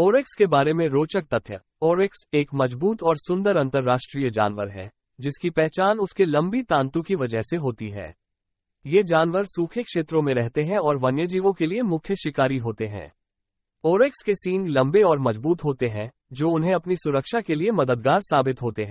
ओरेक्स के बारे में रोचक तथ्य ओरेक्स एक मजबूत और सुंदर अंतर्राष्ट्रीय जानवर है जिसकी पहचान उसके लंबी तांतु की वजह से होती है ये जानवर सूखे क्षेत्रों में रहते हैं और वन्यजीवों के लिए मुख्य शिकारी होते हैं ओरेक्स के सींग लंबे और मजबूत होते हैं जो उन्हें अपनी सुरक्षा के लिए मददगार साबित होते हैं